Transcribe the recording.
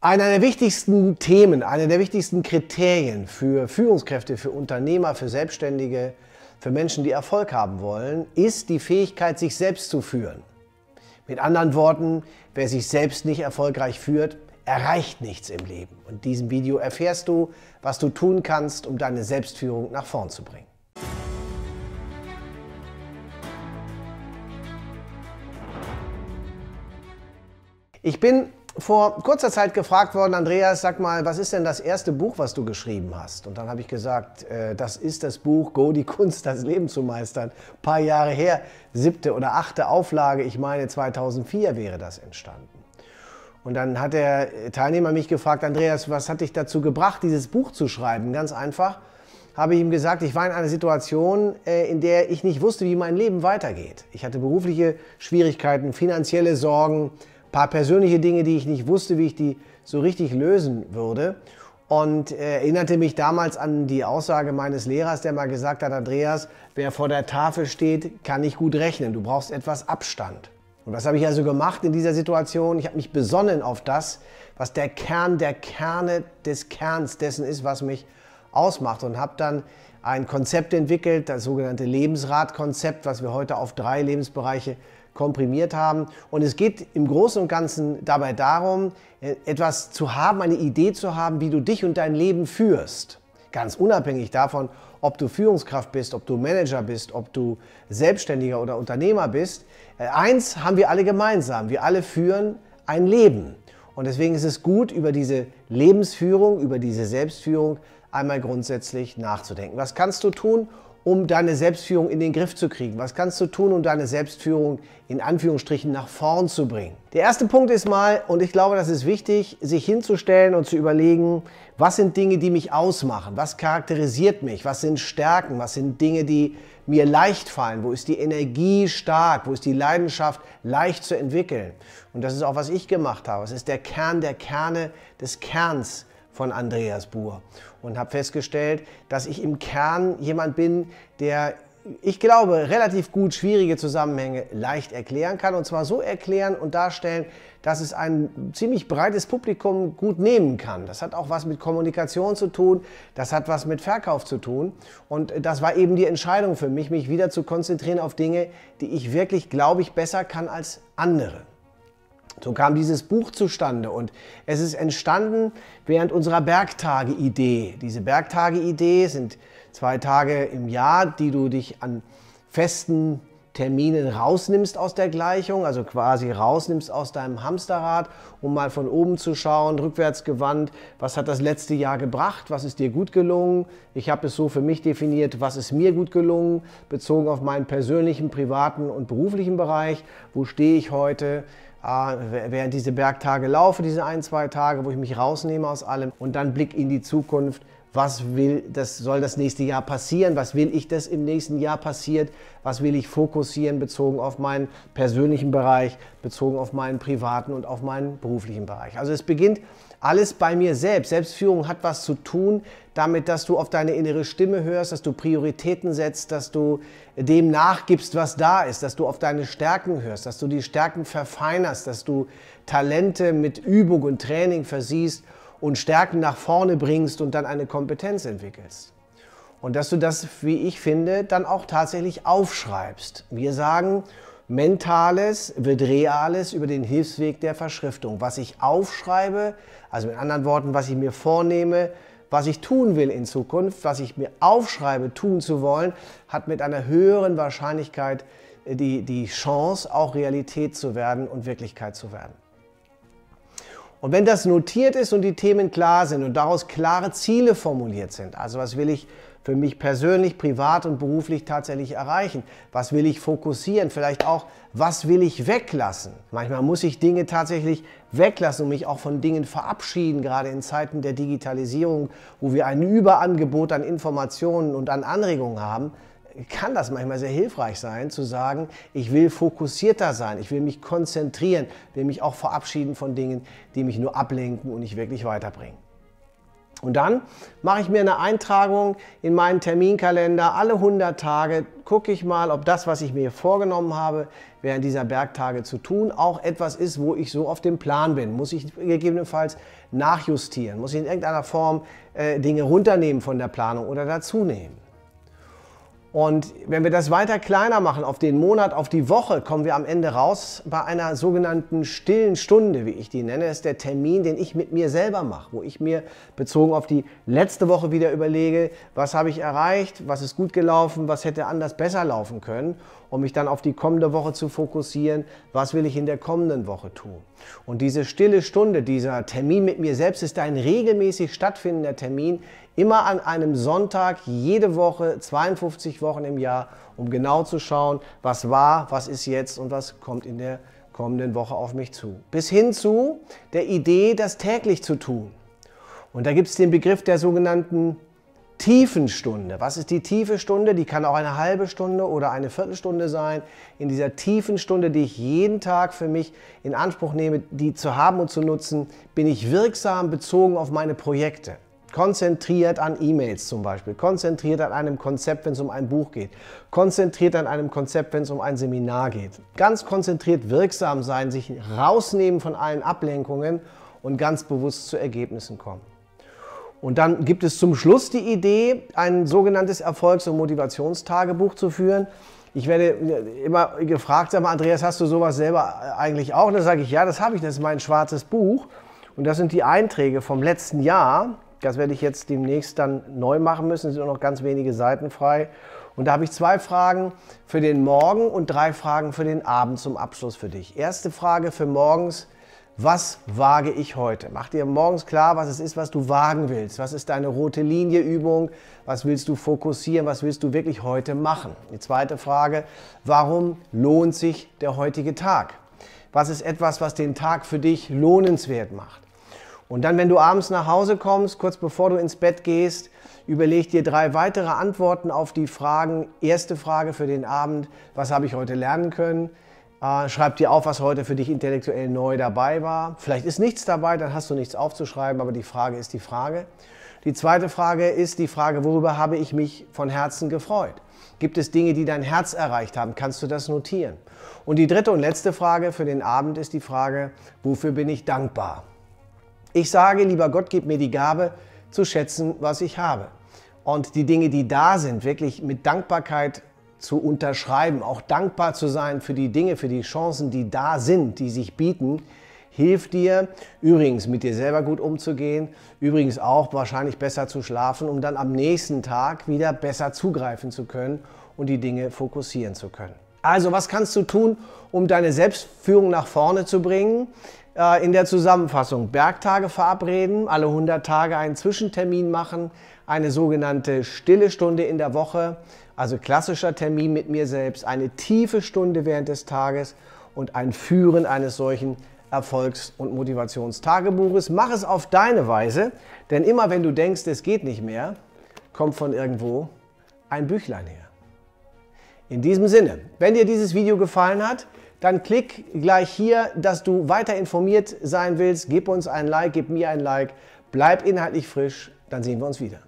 Einer der wichtigsten Themen, einer der wichtigsten Kriterien für Führungskräfte, für Unternehmer, für Selbstständige, für Menschen, die Erfolg haben wollen, ist die Fähigkeit, sich selbst zu führen. Mit anderen Worten, wer sich selbst nicht erfolgreich führt, erreicht nichts im Leben. Und in diesem Video erfährst du, was du tun kannst, um deine Selbstführung nach vorn zu bringen. Ich bin vor kurzer Zeit gefragt worden, Andreas, sag mal, was ist denn das erste Buch, was du geschrieben hast? Und dann habe ich gesagt, äh, das ist das Buch Go, die Kunst, das Leben zu meistern. Ein paar Jahre her, siebte oder achte Auflage, ich meine 2004 wäre das entstanden. Und dann hat der Teilnehmer mich gefragt, Andreas, was hat dich dazu gebracht, dieses Buch zu schreiben? Ganz einfach, habe ich ihm gesagt, ich war in einer Situation, äh, in der ich nicht wusste, wie mein Leben weitergeht. Ich hatte berufliche Schwierigkeiten, finanzielle Sorgen, paar persönliche Dinge, die ich nicht wusste, wie ich die so richtig lösen würde. Und äh, erinnerte mich damals an die Aussage meines Lehrers, der mal gesagt hat, Andreas, wer vor der Tafel steht, kann nicht gut rechnen. Du brauchst etwas Abstand. Und was habe ich also gemacht in dieser Situation? Ich habe mich besonnen auf das, was der Kern der Kerne des Kerns dessen ist, was mich ausmacht. Und habe dann ein Konzept entwickelt, das sogenannte Lebensratkonzept, was wir heute auf drei Lebensbereiche komprimiert haben. Und es geht im Großen und Ganzen dabei darum, äh, etwas zu haben, eine Idee zu haben, wie du dich und dein Leben führst. Ganz unabhängig davon, ob du Führungskraft bist, ob du Manager bist, ob du Selbstständiger oder Unternehmer bist. Äh, eins haben wir alle gemeinsam. Wir alle führen ein Leben. Und deswegen ist es gut, über diese Lebensführung, über diese Selbstführung einmal grundsätzlich nachzudenken. Was kannst du tun, um deine Selbstführung in den Griff zu kriegen? Was kannst du tun, um deine Selbstführung in Anführungsstrichen nach vorn zu bringen? Der erste Punkt ist mal, und ich glaube, das ist wichtig, sich hinzustellen und zu überlegen, was sind Dinge, die mich ausmachen? Was charakterisiert mich? Was sind Stärken? Was sind Dinge, die mir leicht fallen? Wo ist die Energie stark? Wo ist die Leidenschaft leicht zu entwickeln? Und das ist auch, was ich gemacht habe. Es ist der Kern der Kerne des Kerns von Andreas Buhr und habe festgestellt, dass ich im Kern jemand bin, der ich glaube, relativ gut schwierige Zusammenhänge leicht erklären kann. Und zwar so erklären und darstellen, dass es ein ziemlich breites Publikum gut nehmen kann. Das hat auch was mit Kommunikation zu tun, das hat was mit Verkauf zu tun. Und das war eben die Entscheidung für mich, mich wieder zu konzentrieren auf Dinge, die ich wirklich, glaube ich, besser kann als andere. So kam dieses Buch zustande und es ist entstanden während unserer Bergtage-Idee. Diese Bergtage-Idee sind zwei Tage im Jahr, die du dich an festen Terminen rausnimmst aus der Gleichung, also quasi rausnimmst aus deinem Hamsterrad, um mal von oben zu schauen, rückwärts gewandt, was hat das letzte Jahr gebracht, was ist dir gut gelungen. Ich habe es so für mich definiert, was ist mir gut gelungen, bezogen auf meinen persönlichen, privaten und beruflichen Bereich, wo stehe ich heute, Ah, während diese Bergtage laufe, diese ein, zwei Tage, wo ich mich rausnehme aus allem und dann Blick in die Zukunft, was will, das soll das nächste Jahr passieren, was will ich, dass im nächsten Jahr passiert, was will ich fokussieren bezogen auf meinen persönlichen Bereich, bezogen auf meinen privaten und auf meinen beruflichen Bereich. Also es beginnt alles bei mir selbst. Selbstführung hat was zu tun damit, dass du auf deine innere Stimme hörst, dass du Prioritäten setzt, dass du dem nachgibst, was da ist, dass du auf deine Stärken hörst, dass du die Stärken verfeinerst, dass du Talente mit Übung und Training versiehst und Stärken nach vorne bringst und dann eine Kompetenz entwickelst. Und dass du das, wie ich finde, dann auch tatsächlich aufschreibst. Wir sagen, Mentales wird Reales über den Hilfsweg der Verschriftung. Was ich aufschreibe, also mit anderen Worten, was ich mir vornehme, was ich tun will in Zukunft, was ich mir aufschreibe, tun zu wollen, hat mit einer höheren Wahrscheinlichkeit äh, die, die Chance, auch Realität zu werden und Wirklichkeit zu werden. Und wenn das notiert ist und die Themen klar sind und daraus klare Ziele formuliert sind, also was will ich für mich persönlich, privat und beruflich tatsächlich erreichen, was will ich fokussieren, vielleicht auch, was will ich weglassen. Manchmal muss ich Dinge tatsächlich weglassen und mich auch von Dingen verabschieden, gerade in Zeiten der Digitalisierung, wo wir ein Überangebot an Informationen und an Anregungen haben, kann das manchmal sehr hilfreich sein, zu sagen, ich will fokussierter sein, ich will mich konzentrieren, will mich auch verabschieden von Dingen, die mich nur ablenken und nicht wirklich weiterbringen. Und dann mache ich mir eine Eintragung in meinen Terminkalender. Alle 100 Tage gucke ich mal, ob das, was ich mir vorgenommen habe, während dieser Bergtage zu tun, auch etwas ist, wo ich so auf dem Plan bin. Muss ich gegebenenfalls nachjustieren? Muss ich in irgendeiner Form äh, Dinge runternehmen von der Planung oder dazunehmen? Und wenn wir das weiter kleiner machen, auf den Monat, auf die Woche, kommen wir am Ende raus bei einer sogenannten stillen Stunde, wie ich die nenne. Das ist der Termin, den ich mit mir selber mache, wo ich mir bezogen auf die letzte Woche wieder überlege, was habe ich erreicht, was ist gut gelaufen, was hätte anders besser laufen können, um mich dann auf die kommende Woche zu fokussieren, was will ich in der kommenden Woche tun. Und diese stille Stunde, dieser Termin mit mir selbst ist ein regelmäßig stattfindender Termin, Immer an einem Sonntag, jede Woche, 52 Wochen im Jahr, um genau zu schauen, was war, was ist jetzt und was kommt in der kommenden Woche auf mich zu. Bis hin zu der Idee, das täglich zu tun. Und da gibt es den Begriff der sogenannten Tiefenstunde. Was ist die tiefe Stunde? Die kann auch eine halbe Stunde oder eine Viertelstunde sein. In dieser tiefen Stunde, die ich jeden Tag für mich in Anspruch nehme, die zu haben und zu nutzen, bin ich wirksam bezogen auf meine Projekte konzentriert an E-Mails zum Beispiel, konzentriert an einem Konzept, wenn es um ein Buch geht, konzentriert an einem Konzept, wenn es um ein Seminar geht. Ganz konzentriert wirksam sein, sich rausnehmen von allen Ablenkungen und ganz bewusst zu Ergebnissen kommen. Und dann gibt es zum Schluss die Idee, ein sogenanntes Erfolgs- und Motivationstagebuch zu führen. Ich werde immer gefragt, sag mal, Andreas, hast du sowas selber eigentlich auch? Und dann sage ich, ja, das habe ich, das ist mein schwarzes Buch. Und das sind die Einträge vom letzten Jahr. Das werde ich jetzt demnächst dann neu machen müssen. Es sind nur noch ganz wenige Seiten frei. Und da habe ich zwei Fragen für den Morgen und drei Fragen für den Abend zum Abschluss für dich. Erste Frage für morgens. Was wage ich heute? Mach dir morgens klar, was es ist, was du wagen willst. Was ist deine rote Linie Übung? Was willst du fokussieren? Was willst du wirklich heute machen? Die zweite Frage, warum lohnt sich der heutige Tag? Was ist etwas, was den Tag für dich lohnenswert macht? Und dann, wenn du abends nach Hause kommst, kurz bevor du ins Bett gehst, überleg dir drei weitere Antworten auf die Fragen. Erste Frage für den Abend, was habe ich heute lernen können? Äh, schreib dir auf, was heute für dich intellektuell neu dabei war. Vielleicht ist nichts dabei, dann hast du nichts aufzuschreiben, aber die Frage ist die Frage. Die zweite Frage ist die Frage, worüber habe ich mich von Herzen gefreut? Gibt es Dinge, die dein Herz erreicht haben? Kannst du das notieren? Und die dritte und letzte Frage für den Abend ist die Frage, wofür bin ich dankbar? Ich sage, lieber Gott, gib mir die Gabe zu schätzen, was ich habe. Und die Dinge, die da sind, wirklich mit Dankbarkeit zu unterschreiben, auch dankbar zu sein für die Dinge, für die Chancen, die da sind, die sich bieten, hilft dir übrigens mit dir selber gut umzugehen, übrigens auch wahrscheinlich besser zu schlafen, um dann am nächsten Tag wieder besser zugreifen zu können und die Dinge fokussieren zu können. Also was kannst du tun, um deine Selbstführung nach vorne zu bringen? Äh, in der Zusammenfassung Bergtage verabreden, alle 100 Tage einen Zwischentermin machen, eine sogenannte stille Stunde in der Woche, also klassischer Termin mit mir selbst, eine tiefe Stunde während des Tages und ein Führen eines solchen Erfolgs- und Motivationstagebuches. Mach es auf deine Weise, denn immer wenn du denkst, es geht nicht mehr, kommt von irgendwo ein Büchlein her. In diesem Sinne, wenn dir dieses Video gefallen hat, dann klick gleich hier, dass du weiter informiert sein willst. Gib uns ein Like, gib mir ein Like. Bleib inhaltlich frisch, dann sehen wir uns wieder.